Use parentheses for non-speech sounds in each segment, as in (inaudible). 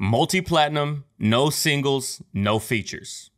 multi platinum, no singles, no features.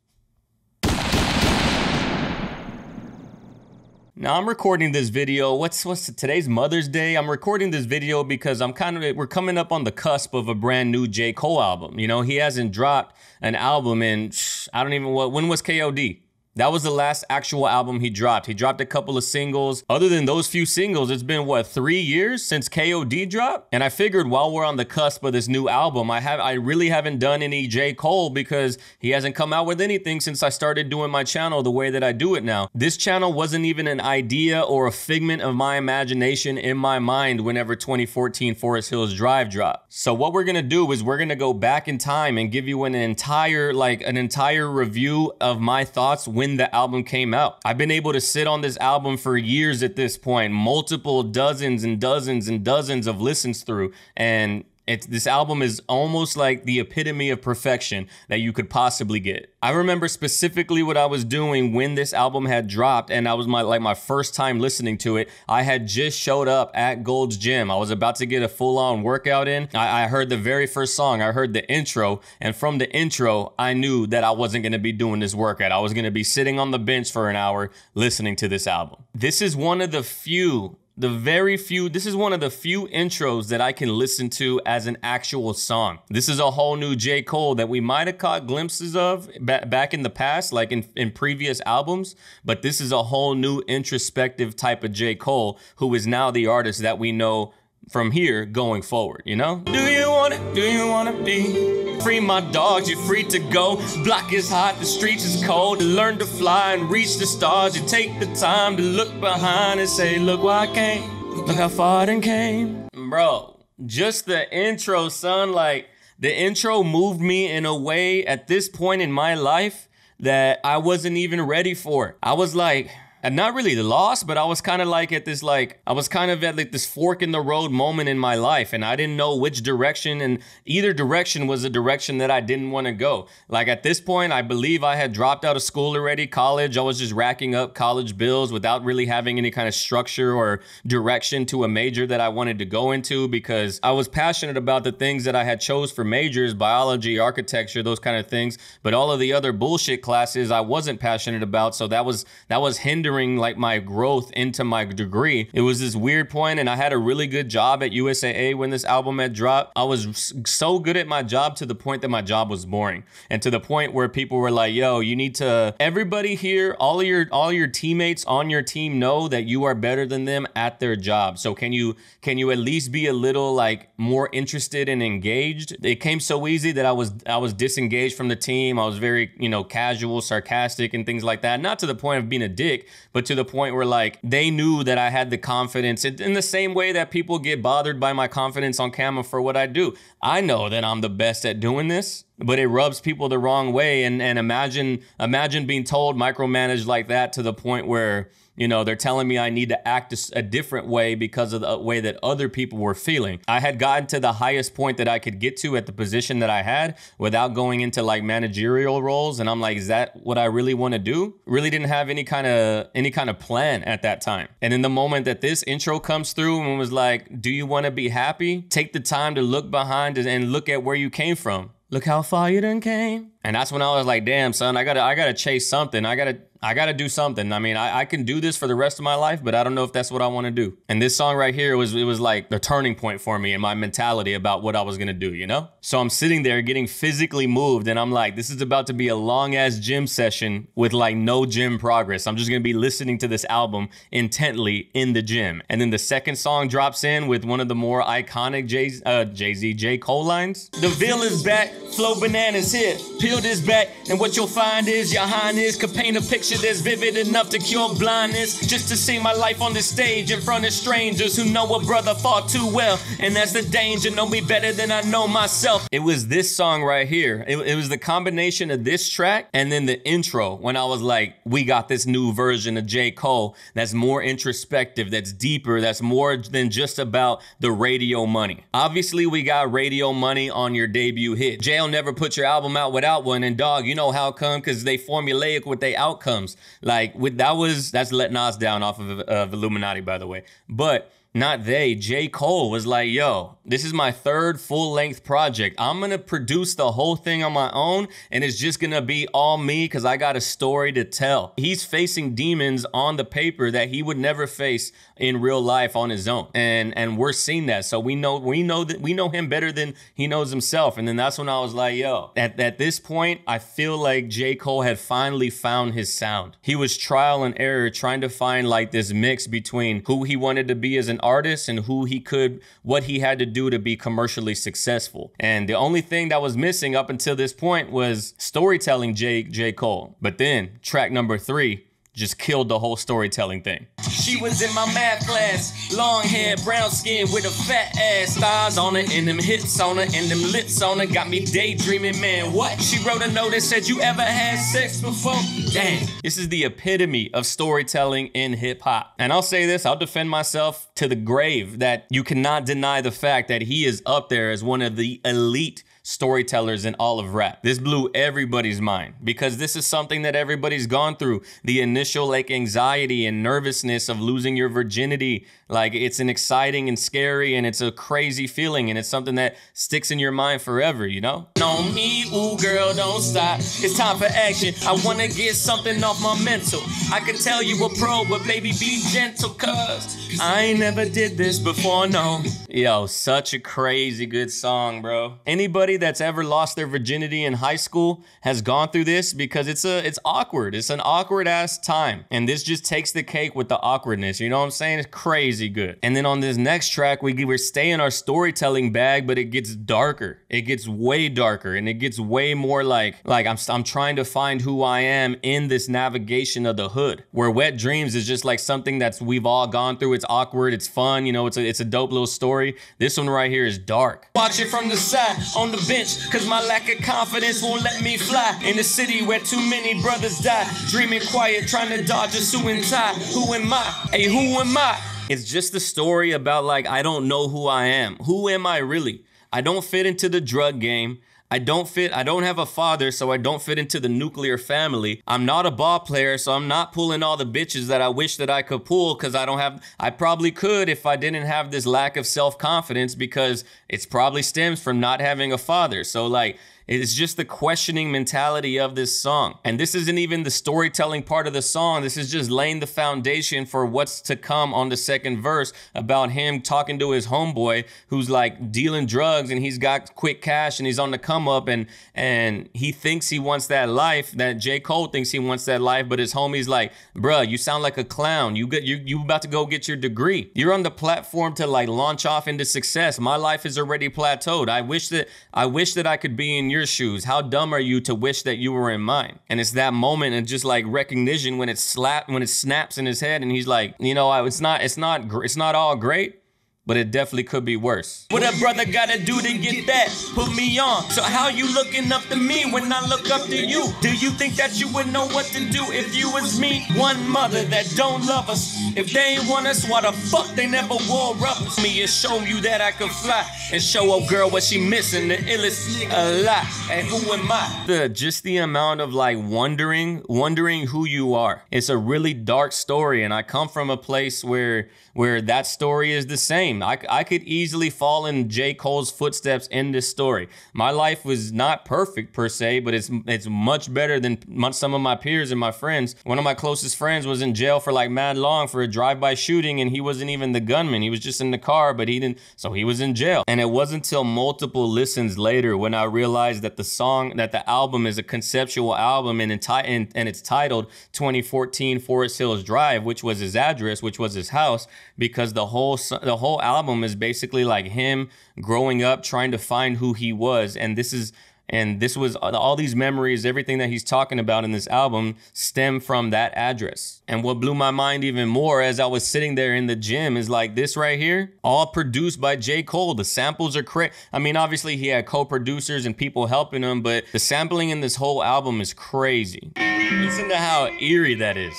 Now I'm recording this video. What's what's today's Mother's Day? I'm recording this video because I'm kind of we're coming up on the cusp of a brand new J Cole album. You know he hasn't dropped an album in I don't even what when was KOD? That was the last actual album he dropped. He dropped a couple of singles. Other than those few singles, it's been what, three years since KOD dropped? And I figured while we're on the cusp of this new album, I have I really haven't done any J. Cole because he hasn't come out with anything since I started doing my channel the way that I do it now. This channel wasn't even an idea or a figment of my imagination in my mind whenever 2014 Forest Hills Drive dropped. So what we're gonna do is we're gonna go back in time and give you an entire, like an entire review of my thoughts when the album came out. I've been able to sit on this album for years at this point, multiple dozens and dozens and dozens of listens through. And it's, this album is almost like the epitome of perfection that you could possibly get. I remember specifically what I was doing when this album had dropped, and I was my like my first time listening to it. I had just showed up at Gold's Gym. I was about to get a full on workout in. I, I heard the very first song. I heard the intro, and from the intro, I knew that I wasn't going to be doing this workout. I was going to be sitting on the bench for an hour listening to this album. This is one of the few the very few, this is one of the few intros that I can listen to as an actual song. This is a whole new J. Cole that we might have caught glimpses of ba back in the past, like in, in previous albums, but this is a whole new introspective type of J. Cole who is now the artist that we know from here going forward, you know? Do you want it do you wanna be? free my dogs, you're free to go. Block is hot, the streets is cold. learn to fly and reach the stars, you take the time to look behind and say, Look where I came, look how far I done came. Bro, just the intro, son, like the intro moved me in a way at this point in my life that I wasn't even ready for. I was like, and not really lost, but I was kind of like at this like I was kind of at like this fork in the road moment in my life, and I didn't know which direction, and either direction was a direction that I didn't want to go. Like at this point, I believe I had dropped out of school already, college. I was just racking up college bills without really having any kind of structure or direction to a major that I wanted to go into because I was passionate about the things that I had chose for majors, biology, architecture, those kind of things, but all of the other bullshit classes I wasn't passionate about, so that was that was hindering hindering like my growth into my degree. It was this weird point and I had a really good job at USAA when this album had dropped. I was so good at my job to the point that my job was boring and to the point where people were like, yo, you need to, everybody here, all your, all your teammates on your team know that you are better than them at their job. So can you, can you at least be a little like more interested and engaged? It came so easy that I was, I was disengaged from the team. I was very, you know, casual, sarcastic and things like that. Not to the point of being a dick, but to the point where like they knew that I had the confidence in the same way that people get bothered by my confidence on camera for what I do. I know that I'm the best at doing this, but it rubs people the wrong way. And, and imagine, imagine being told micromanaged like that to the point where you know, they're telling me I need to act a, a different way because of the uh, way that other people were feeling. I had gotten to the highest point that I could get to at the position that I had without going into like managerial roles. And I'm like, is that what I really want to do? Really didn't have any kind of any kind of plan at that time. And in the moment that this intro comes through and was like, do you want to be happy? Take the time to look behind and look at where you came from. Look how far you done came. And that's when I was like, damn, son, I gotta, I gotta chase something. I gotta, I gotta do something. I mean, I, I can do this for the rest of my life, but I don't know if that's what I want to do. And this song right here was, it was like the turning point for me and my mentality about what I was gonna do, you know? So I'm sitting there getting physically moved, and I'm like, this is about to be a long ass gym session with like no gym progress. I'm just gonna be listening to this album intently in the gym. And then the second song drops in with one of the more iconic Jay, uh, Jay Z, J Cole lines. The villain's back, flow bananas here shield is back, and what you'll find is your highness could paint a picture that's vivid enough to cure blindness. Just to see my life on the stage in front of strangers who know a brother far too well, and that's the danger. Know me better than I know myself. It was this song right here. It, it was the combination of this track and then the intro when I was like, we got this new version of J Cole that's more introspective, that's deeper, that's more than just about the radio money. Obviously, we got radio money on your debut hit. Jail never put your album out without got one. And dog, you know how come? Because they formulaic with their outcomes. Like with that was that's letting us down off of, of uh, Illuminati, by the way. But not they, J. Cole was like, yo, this is my third full length project. I'm gonna produce the whole thing on my own and it's just gonna be all me because I got a story to tell. He's facing demons on the paper that he would never face in real life on his own. And and we're seeing that. So we know we know that we know him better than he knows himself. And then that's when I was like, yo, at, at this point, I feel like J. Cole had finally found his sound. He was trial and error trying to find like this mix between who he wanted to be as an artist and who he could, what he had to do to be commercially successful. And the only thing that was missing up until this point was storytelling J. J. Cole. But then track number three just killed the whole storytelling thing. She was in my math class, long hair, brown skin, with a fat ass, thighs on it, and them hips on her, and them lips on her, got me daydreaming, man. What? She wrote a note that said, You ever had sex before? Dang. This is the epitome of storytelling in hip hop. And I'll say this, I'll defend myself to the grave that you cannot deny the fact that he is up there as one of the elite storytellers in all of rap. This blew everybody's mind because this is something that everybody's gone through. The initial like anxiety and nervousness of losing your virginity. Like it's an exciting and scary and it's a crazy feeling and it's something that sticks in your mind forever, you know? (clears throat) No me, ooh girl, don't stop. It's time for action. I wanna get something off my mental. I can tell you a pro, but baby be gentle, cuz I ain't never did this before, no. Yo, such a crazy good song, bro. Anybody that's ever lost their virginity in high school has gone through this because it's a it's awkward. It's an awkward ass time. And this just takes the cake with the awkwardness. You know what I'm saying? It's crazy good. And then on this next track, we we're staying our storytelling bag, but it gets darker. It gets way darker and it gets way more like like I'm I'm trying to find who I am in this navigation of the hood. Where Wet Dreams is just like something that's we've all gone through. It's awkward, it's fun, you know, it's a it's a dope little story. This one right here is dark. Watch it from the set on the bench cause my lack of confidence won't let me fly. In a city where too many brothers die, dreaming quiet, trying to dodge a suit and tie. Who am I? Hey, who am I? It's just the story about like, I don't know who I am. Who am I really? I don't fit into the drug game. I don't fit, I don't have a father, so I don't fit into the nuclear family. I'm not a ball player, so I'm not pulling all the bitches that I wish that I could pull because I don't have, I probably could if I didn't have this lack of self confidence because it's probably stems from not having a father. So, like, it's just the questioning mentality of this song. And this isn't even the storytelling part of the song. This is just laying the foundation for what's to come on the second verse about him talking to his homeboy who's like dealing drugs and he's got quick cash and he's on the come up and and he thinks he wants that life that J. Cole thinks he wants that life, but his homie's like, bruh, you sound like a clown. You get you you about to go get your degree. You're on the platform to like launch off into success. My life is already plateaued. I wish that I wish that I could be in your shoes? How dumb are you to wish that you were in mine? And it's that moment and just like recognition when it slap when it snaps in his head and he's like, you know, it's not it's not it's not all great, but it definitely could be worse. What a brother gotta do to get that? Put me on. So how you looking up to me when I look up to you? Do you think that you would know what to do if you was me? One mother that don't love us. If they ain't want us, why the fuck they never wore rubbers? Me and show you that I can fly and show a girl what she missing. The illest a lot. And who am I? The just the amount of like wondering, wondering who you are. It's a really dark story, and I come from a place where where that story is the same same. I, I could easily fall in J. Cole's footsteps in this story. My life was not perfect per se, but it's it's much better than some of my peers and my friends. One of my closest friends was in jail for like mad long for a drive-by shooting, and he wasn't even the gunman. He was just in the car, but he didn't. So he was in jail. And it wasn't until multiple listens later when I realized that the song, that the album is a conceptual album, and enti- and, and it's titled 2014 Forest Hills Drive, which was his address, which was his house, because the whole the whole album is basically like him growing up, trying to find who he was, and this is and this was uh, all these memories, everything that he's talking about in this album stem from that address. And what blew my mind even more as I was sitting there in the gym is like this right here, all produced by J. Cole. The samples are crazy. I mean, obviously he had co-producers and people helping him, but the sampling in this whole album is crazy. Listen to how eerie that is.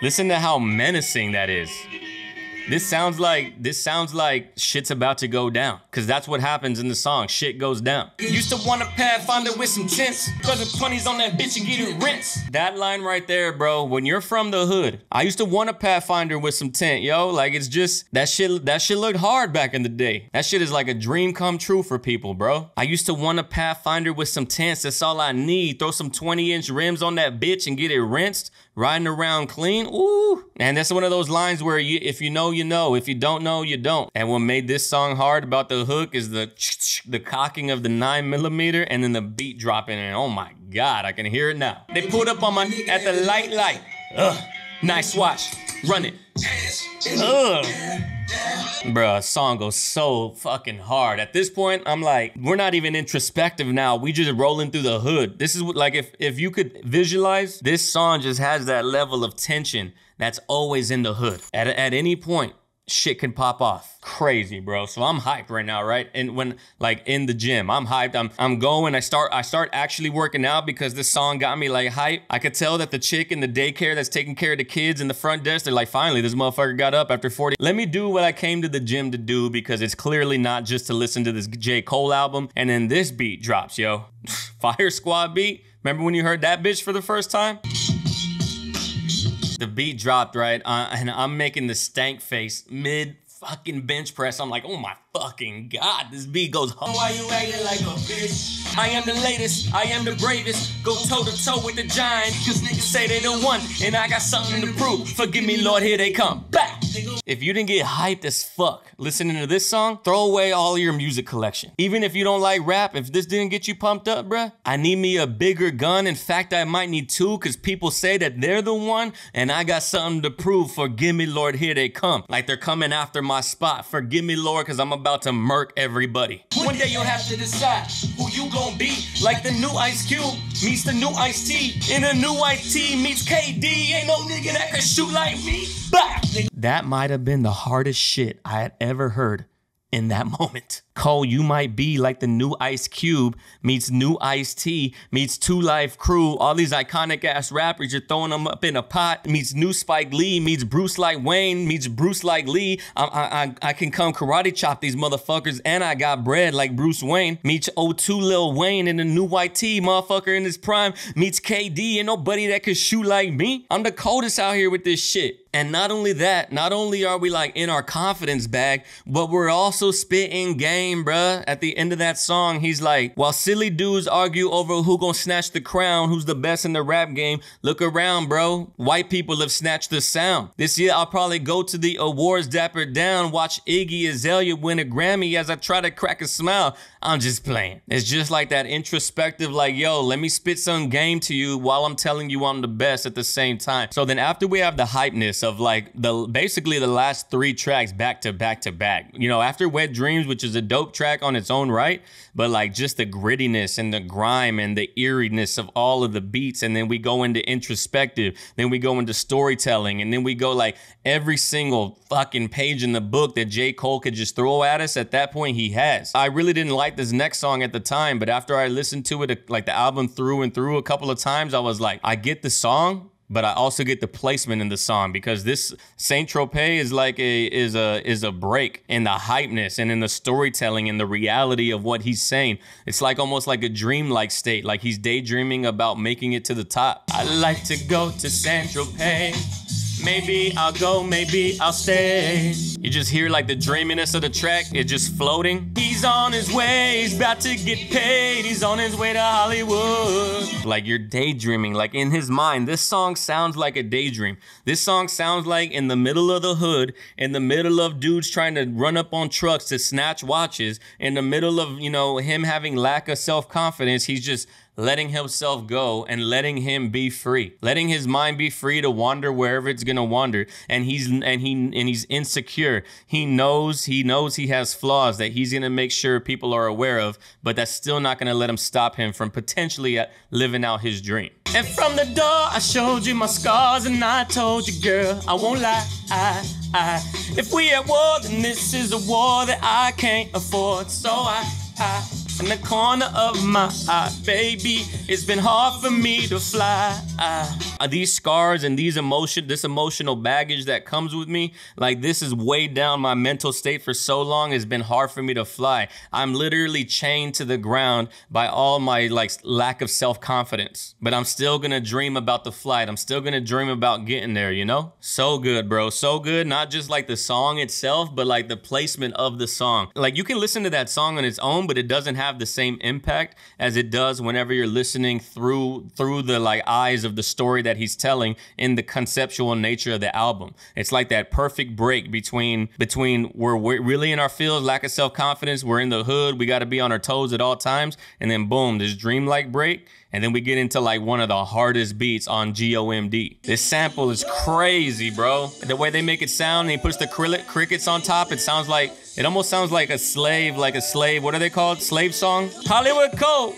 Listen to how menacing that is. This sounds like this sounds like shit's about to go down. Cause that's what happens in the song. Shit goes down. Used to want a pathfinder with some tents Cause the 20s on that bitch and get it rinsed. That line right there, bro, when you're from the hood, I used to want a pathfinder with some tint, yo. Like it's just that shit that shit looked hard back in the day. That shit is like a dream come true for people, bro. I used to want a pathfinder with some tents That's all I need. Throw some 20-inch rims on that bitch and get it rinsed riding around clean. Ooh. And that's one of those lines where you, if you know, you know. If you don't know, you don't. And what made this song hard about the hook is the the cocking of the nine millimeter and then the beat dropping. And oh my God, I can hear it now. They pulled up on my at the light light. Ugh. Nice watch. Run it. Ugh. Bruh, song goes so fucking hard. At this point, I'm like, we're not even introspective now. We just rolling through the hood. This is what, like, if, if you could visualize, this song just has that level of tension that's always in the hood. At, at any point, shit can pop off crazy bro so i'm hyped right now right and when like in the gym i'm hyped i'm i'm going i start i start actually working out because this song got me like hype i could tell that the chick in the daycare that's taking care of the kids in the front desk they're like finally this motherfucker got up after 40 let me do what i came to the gym to do because it's clearly not just to listen to this j cole album and then this beat drops yo (laughs) fire squad beat remember when you heard that bitch for the first time the beat dropped right, uh, and I'm making the stank face mid fucking bench press. I'm like, oh my fucking god, this beat goes. Home. Why you acting like a bitch? I am the latest, I am the bravest. Go toe to toe with the giant, cause niggas say they the one, and I got something to prove. Forgive me, Lord, here they come. Back. If you didn't get hyped as fuck listening to this song, throw away all your music collection. Even if you don't like rap, if this didn't get you pumped up, bruh, I need me a bigger gun. In fact, I might need two because people say that they're the one and I got something to prove. Forgive me, Lord, here they come. Like they're coming after my spot. Forgive me, Lord, because I'm about to murk everybody. One day you'll have to decide who you gonna be. Like the new Ice Cube meets the new Ice T. And a new Ice T meets KD. Ain't no nigga that can shoot like me. Bah! That might have been the hardest shit I had ever heard in that (laughs) moment. Cole, you might be like the new Ice Cube meets new Ice T meets Two Life Crew, all these iconic ass rappers. You're throwing them up in a pot. Meets new Spike Lee, meets Bruce like Wayne, meets Bruce like Lee. I, I, I, I can come karate chop these motherfuckers, and I got bread like Bruce Wayne. Meets O2 Lil Wayne in the new YT motherfucker in his prime. Meets KD and nobody that can shoot like me. I'm the coldest out here with this shit. And not only that, not only are we like in our confidence bag, but we're also spitting game, bruh. At the end of that song, he's like, while silly dudes argue over who gonna snatch the crown, who's the best in the rap game, look around, bro. White people have snatched the sound. This year, I'll probably go to the awards dapper down, watch Iggy Azalea win a Grammy as I try to crack a smile. I'm just playing. It's just like that introspective, like, yo, let me spit some game to you while I'm telling you I'm the best at the same time. So then after we have the hypeness, of like the basically the last three tracks back to back to back. You know, after Wet Dreams, which is a dope track on its own right, but like just the grittiness and the grime and the eeriness of all of the beats. And then we go into introspective, then we go into storytelling, and then we go like every single fucking page in the book that J. Cole could just throw at us. At that point, he has. I really didn't like this next song at the time, but after I listened to it, like the album through and through a couple of times, I was like, I get the song, but I also get the placement in the song because this Saint Tropez is like a is a is a break in the hypeness and in the storytelling and the reality of what he's saying. It's like almost like a dreamlike state, like he's daydreaming about making it to the top. I like to go to Saint Tropez. Maybe I'll go, maybe I'll stay. You just hear like the dreaminess of the track, it's just floating. He's on his way, he's about to get paid, he's on his way to Hollywood. Like you're daydreaming, like in his mind, this song sounds like a daydream. This song sounds like in the middle of the hood, in the middle of dudes trying to run up on trucks to snatch watches, in the middle of, you know, him having lack of self confidence, he's just letting himself go and letting him be free, letting his mind be free to wander wherever it's gonna wander. And he's and he and he's insecure. He knows he knows he has flaws that he's gonna make sure people are aware of, but that's still not gonna let him stop him from potentially uh, living out his dream. And from the door, I showed you my scars and I told you, girl, I won't lie. I, I. If we at war, then this is a war that I can't afford. So I, I in the corner of my eye. Baby, it's been hard for me to fly. these scars and these emotion, this emotional baggage that comes with me, like this is way down my mental state for so long, it's been hard for me to fly. I'm literally chained to the ground by all my like lack of self-confidence. But I'm still gonna dream about the flight. I'm still gonna dream about getting there, you know? So good, bro. So good. Not just like the song itself, but like the placement of the song. Like you can listen to that song on its own, but it doesn't have have the same impact as it does whenever you're listening through through the like eyes of the story that he's telling in the conceptual nature of the album. It's like that perfect break between between we're, we're really in our fields, lack of self confidence, we're in the hood, we got to be on our toes at all times, and then boom, this dreamlike break and then we get into like one of the hardest beats on G-O-M-D. This sample is crazy, bro. The way they make it sound, and he puts the crickets on top, it sounds like, it almost sounds like a slave, like a slave, what are they called? Slave song? Hollywood Code!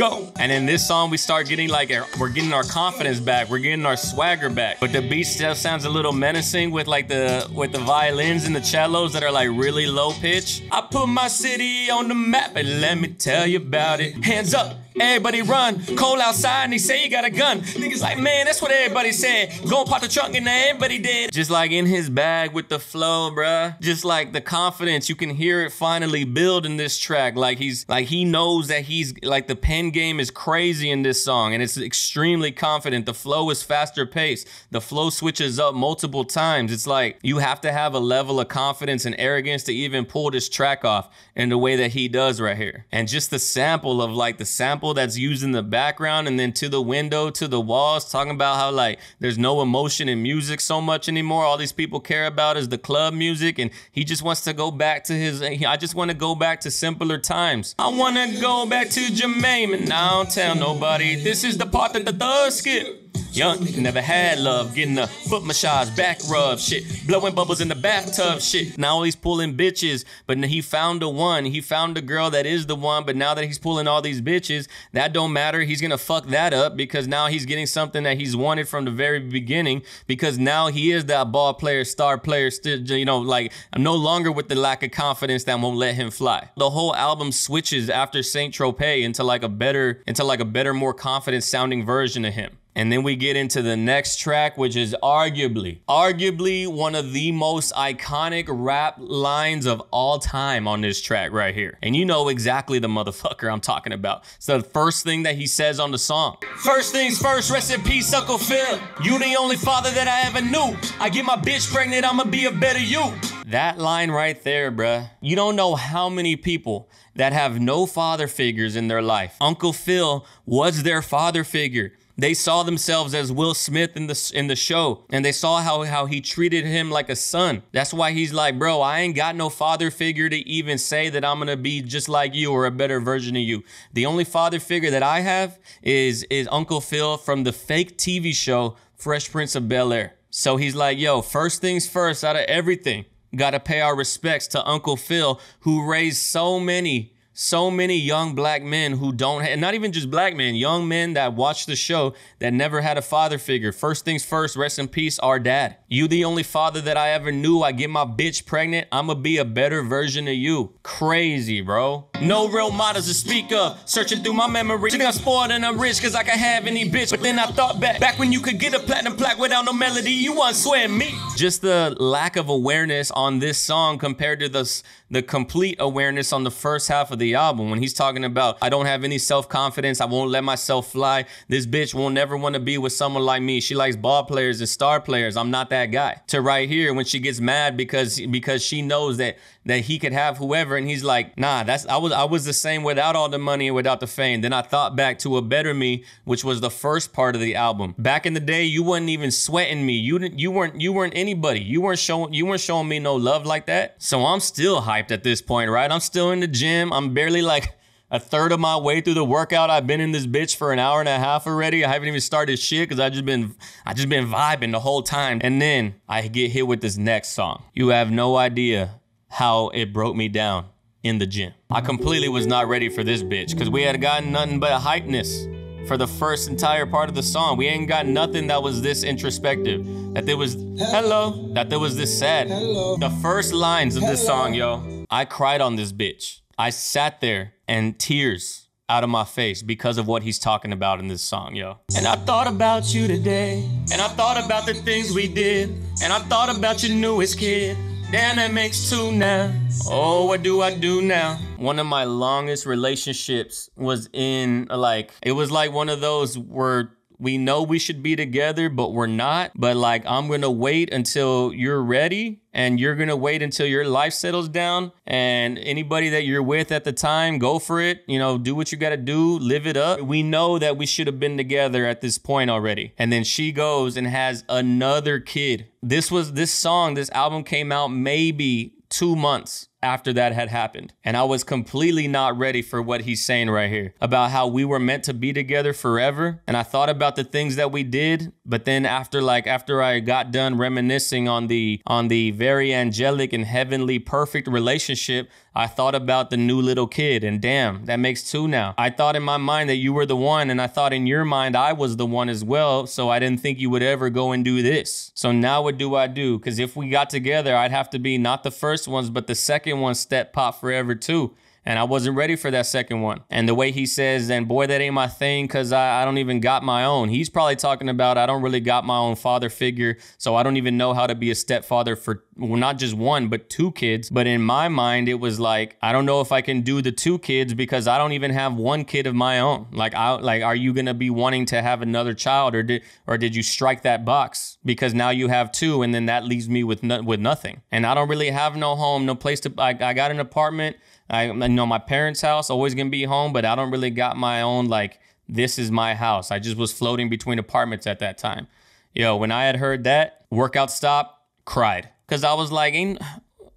go. And in this song, we start getting like, we're getting our confidence back. We're getting our swagger back. But the beat still sounds a little menacing with like the, with the violins and the cellos that are like really low pitch. I put my city on the map and let me tell you about it. Hands up. Everybody run. Cold outside and he say he got a gun. Niggas like, man, that's what everybody said. Go pop the trunk and everybody did. Just like in his bag with the flow, bruh. Just like the confidence. You can hear it finally build in this track. Like he's like he knows that he's like the pen game is crazy in this song and it's extremely confident. The flow is faster paced. The flow switches up multiple times. It's like you have to have a level of confidence and arrogance to even pull this track off in the way that he does right here. And just the sample of like the sample that's used in the background and then to the window, to the walls, talking about how like there's no emotion in music so much anymore. All these people care about is the club music and he just wants to go back to his, I just want to go back to simpler times. I want to go back to Jermaine and I don't tell nobody. This is the part that the thugs skip. Young, never had love, getting a foot massage, back rub, shit, blowing bubbles in the bathtub, shit. Now he's pulling bitches, but he found the one. He found the girl that is the one, but now that he's pulling all these bitches, that don't matter. He's gonna fuck that up because now he's getting something that he's wanted from the very beginning because now he is that ball player, star player, still, you know, like I'm no longer with the lack of confidence that won't let him fly. The whole album switches after Saint Tropez into like a better, into like a better, more confident sounding version of him. And then we get into the next track, which is arguably, arguably one of the most iconic rap lines of all time on this track right here. And you know exactly the motherfucker I'm talking about. It's the first thing that he says on the song. First things first, rest in peace, Uncle Phil. You the only father that I ever knew. I get my bitch pregnant, I'ma be a better you. That line right there, bruh. You don't know how many people that have no father figures in their life. Uncle Phil was their father figure. They saw themselves as Will Smith in the in the show, and they saw how how he treated him like a son. That's why he's like, bro, I ain't got no father figure to even say that I'm gonna be just like you or a better version of you. The only father figure that I have is is Uncle Phil from the fake TV show Fresh Prince of Bel Air. So he's like, yo, first things first, out of everything, gotta pay our respects to Uncle Phil who raised so many so many young black men who don't, and not even just black men, young men that watch the show that never had a father figure. First things first, rest in peace, our dad. You the only father that I ever knew. I get my bitch pregnant. I'ma be a better version of you. Crazy, bro. No real models to speak of. Searching through my memory. think I'm spoiled and I'm rich cause I can have any bitch. But then I thought back. Back when you could get a platinum plaque without no melody, you want swear me. Just the lack of awareness on this song compared to the, the complete awareness on the first half of the album. When he's talking about, I don't have any self-confidence. I won't let myself fly. This bitch won't never want to be with someone like me. She likes ball players and star players. I'm not that bad guy. To right here when she gets mad because because she knows that that he could have whoever and he's like, "Nah, that's I was I was the same without all the money and without the fame." Then I thought back to a better me, which was the first part of the album. Back in the day, you wasn't even sweating me. You didn't you weren't you weren't anybody. You weren't showing you weren't showing me no love like that. So I'm still hyped at this point, right? I'm still in the gym. I'm barely like a third of my way through the workout. I've been in this bitch for an hour and a half already. I haven't even started shit because I just been I just been vibing the whole time. And then I get hit with this next song. You have no idea how it broke me down in the gym. I completely was not ready for this bitch because we had gotten nothing but hypeness for the first entire part of the song. We ain't got nothing that was this introspective. That there was hello, that there was this sad. Hello. The first lines of hello. this song, yo. I cried on this bitch. I sat there and tears out of my face because of what he's talking about in this song, yo. And I thought about you today, and I thought about the things we did, and I thought about your newest kid. Damn, that makes two now. Oh, what do I do now? One of my longest relationships was in like, it was like one of those where we know we should be together, but we're not. But like, I'm gonna wait until you're ready and you're gonna wait until your life settles down. And anybody that you're with at the time, go for it. You know, do what you gotta do, live it up. We know that we should have been together at this point already. And then she goes and has another kid. This was this song, this album came out maybe two months after that had happened. And I was completely not ready for what he's saying right here about how we were meant to be together forever. And I thought about the things that we did, but then after like after I got done reminiscing on the on the very angelic and heavenly perfect relationship, I thought about the new little kid and damn, that makes two now. I thought in my mind that you were the one and I thought in your mind I was the one as well, so I didn't think you would ever go and do this. So now what do I do? Cuz if we got together, I'd have to be not the first ones but the second one, Step Pop Forever too and I wasn't ready for that second one. And the way he says, "Then boy, that ain't my thing because I, I don't even got my own. He's probably talking about, I don't really got my own father figure. So I don't even know how to be a stepfather for well, not just one, but two kids. But in my mind, it was like, I don't know if I can do the two kids because I don't even have one kid of my own. Like, I, like, are you going to be wanting to have another child or did, or did you strike that box? Because now you have two and then that leaves me with, no, with nothing. And I don't really have no home, no place to, I, I got an apartment. I, know my parents' house, always gonna be home, but I don't really got my own like this is my house. I just was floating between apartments at that time. Yo, when I had heard that, workout stop, cried. Cause I was like, ain't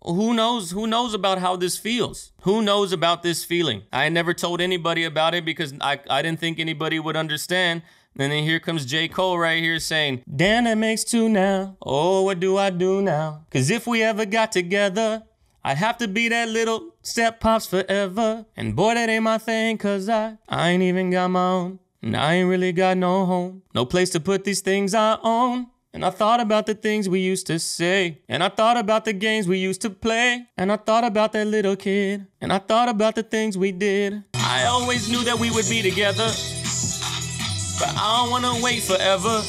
who knows who knows about how this feels? Who knows about this feeling? I never told anybody about it because I, I didn't think anybody would understand. And then here comes J. Cole right here saying, Damn, it makes two now. Oh, what do I do now? Cause if we ever got together, I'd have to be that little step pops forever. And boy, that ain't my thing, cause I, I ain't even got my own. And I ain't really got no home, no place to put these things I own. And I thought about the things we used to say. And I thought about the games we used to play. And I thought about that little kid. And I thought about the things we did. I always knew that we would be together. But I don't wanna wait forever.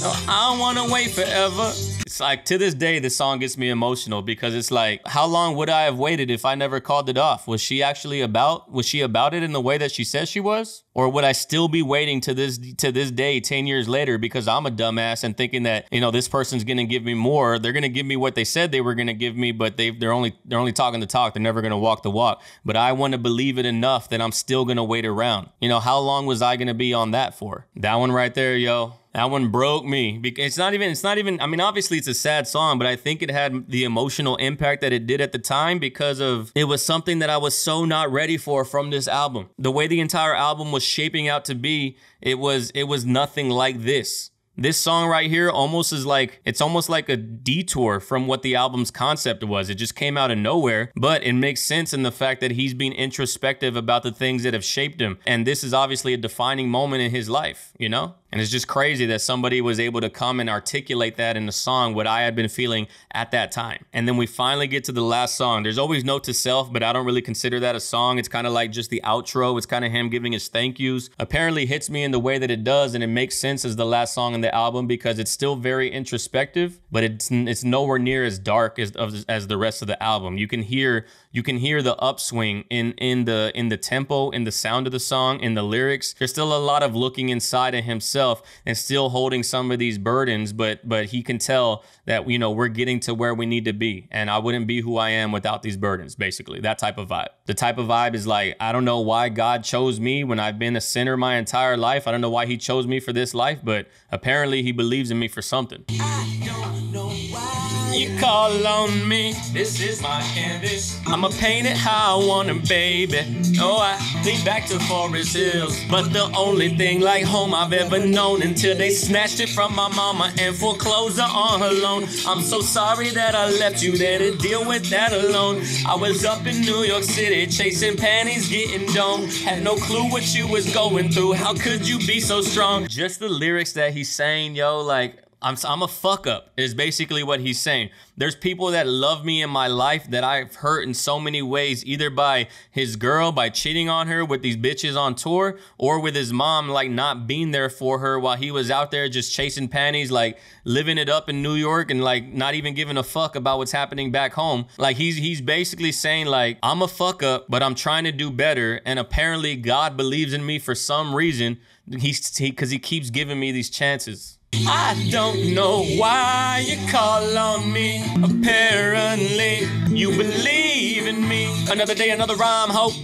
No, I don't wanna wait forever like to this day, the song gets me emotional because it's like, how long would I have waited if I never called it off? Was she actually about? Was she about it in the way that she says she was? Or would I still be waiting to this to this day, ten years later, because I'm a dumbass and thinking that you know this person's gonna give me more? They're gonna give me what they said they were gonna give me, but they they're only they're only talking the talk. They're never gonna walk the walk. But I want to believe it enough that I'm still gonna wait around. You know, how long was I gonna be on that for? That one right there, yo. That one broke me. It's not even. It's not even. I mean, obviously, it's a sad song, but I think it had the emotional impact that it did at the time because of it was something that I was so not ready for from this album. The way the entire album was shaping out to be, it was. It was nothing like this. This song right here almost is like it's almost like a detour from what the album's concept was. It just came out of nowhere, but it makes sense in the fact that he's being introspective about the things that have shaped him. And this is obviously a defining moment in his life, you know? And it's just crazy that somebody was able to come and articulate that in the song, what I had been feeling at that time. And then we finally get to the last song. There's always note to self, but I don't really consider that a song. It's kind of like just the outro. It's kind of him giving his thank yous. Apparently hits me in the way that it does, and it makes sense as the last song in the album because it's still very introspective, but it's it's nowhere near as dark as, as the rest of the album. You can hear you can hear the upswing in in the in the tempo, in the sound of the song, in the lyrics. There's still a lot of looking inside of himself and still holding some of these burdens, but but he can tell that you know we're getting to where we need to be, and I wouldn't be who I am without these burdens. Basically, that type of vibe. The type of vibe is like I don't know why God chose me when I've been a sinner my entire life. I don't know why He chose me for this life, but apparently He believes in me for something you call on me. This is my canvas. I'ma paint it how I want it, baby. Oh, I think back to Forest Hills. But the only thing like home I've ever known until they snatched it from my mama and foreclosed her on her loan. I'm so sorry that I left you there to deal with that alone. I was up in New York City chasing panties, getting domed. Had no clue what you was going through. How could you be so strong? Just the lyrics that he's saying, yo, like I'm, I'm a fuck up is basically what he's saying. There's people that love me in my life that I've hurt in so many ways, either by his girl, by cheating on her with these bitches on tour, or with his mom, like not being there for her while he was out there just chasing panties, like living it up in New York and like not even giving a fuck about what's happening back home. Like he's, he's basically saying like, I'm a fuck up, but I'm trying to do better. And apparently God believes in me for some reason. He's, he, cause he keeps giving me these chances. I don't know why you call on me. Apparently, you believe in me. Another day, another rhyme, hope.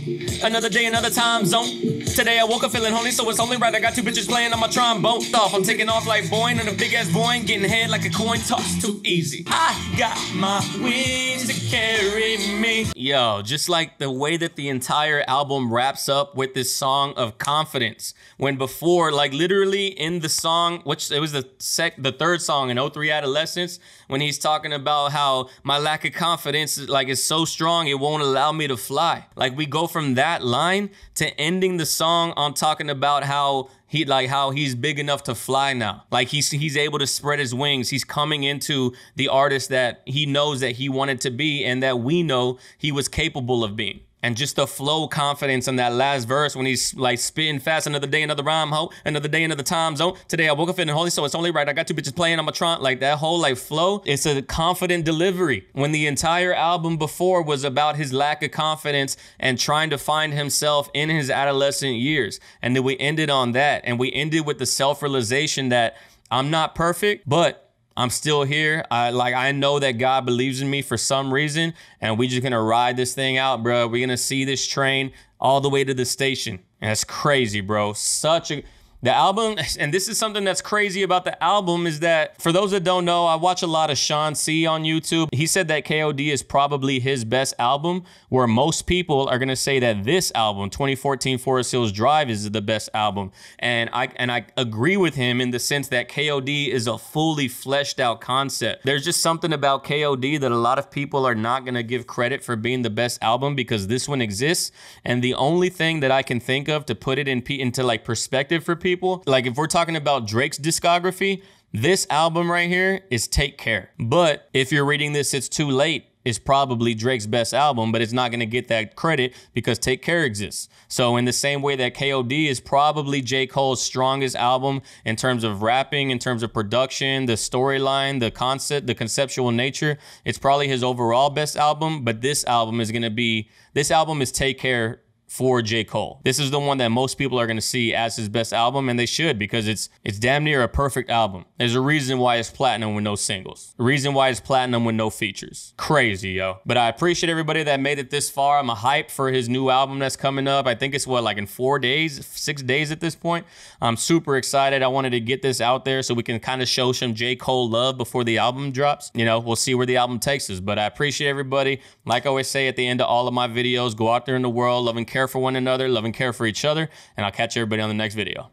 Another day, another time zone. Today I woke up feeling horny, so it's only right. I got two bitches playing on my trombone. Off, I'm taking off like Boeing and a big ass Boeing, getting head like a coin toss. Too easy. I got my wings to carry me. Yo, just like the way that the entire album wraps up with this song of confidence. When before, like literally in the song, which it was the sec, the third song in 03 Adolescence, when he's talking about how my lack of confidence, like, is so strong it won't allow me to Fly. Like we go from that line to ending the song on talking about how he like how he's big enough to fly now. Like he's he's able to spread his wings. He's coming into the artist that he knows that he wanted to be and that we know he was capable of being and just the flow confidence in that last verse when he's like spinning fast another day, another rhyme, ho, another day, another time zone. Today I woke up in the holy, so it's only right. I got two bitches playing, on my tron. Like that whole like flow, it's a confident delivery. When the entire album before was about his lack of confidence and trying to find himself in his adolescent years. And then we ended on that. And we ended with the self realization that I'm not perfect, but I'm still here. I like I know that God believes in me for some reason, and we just gonna ride this thing out, bro. We're gonna see this train all the way to the station. And that's crazy, bro. Such a the album, and this is something that's crazy about the album, is that for those that don't know, I watch a lot of Sean C on YouTube. He said that KOD is probably his best album, where most people are gonna say that this album, 2014 Forest Hills Drive, is the best album. And I and I agree with him in the sense that KOD is a fully fleshed out concept. There's just something about KOD that a lot of people are not gonna give credit for being the best album because this one exists. And the only thing that I can think of to put it in into like perspective for people people. Like if we're talking about Drake's discography, this album right here is Take Care. But if you're reading this, it's too late. Is probably Drake's best album, but it's not gonna get that credit because Take Care exists. So, in the same way that KOD is probably J. Cole's strongest album in terms of rapping, in terms of production, the storyline, the concept, the conceptual nature, it's probably his overall best album, but this album is gonna be, this album is Take Care for J. Cole. This is the one that most people are going to see as his best album, and they should because it's it's damn near a perfect album. There's a reason why it's platinum with no singles. reason why it's platinum with no features. Crazy, yo. But I appreciate everybody that made it this far. I'm a hype for his new album that's coming up. I think it's what like in four days, six days at this point. I'm super excited. I wanted to get this out there so we can kind of show some J. Cole love before the album drops. You know, we'll see where the album takes us. But I appreciate everybody. Like I always say at the end of all of my videos, go out there in the world, love and care care for one another, love and care for each other, and I'll catch everybody on the next video.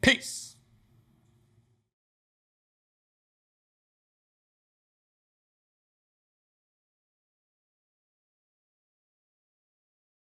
Peace.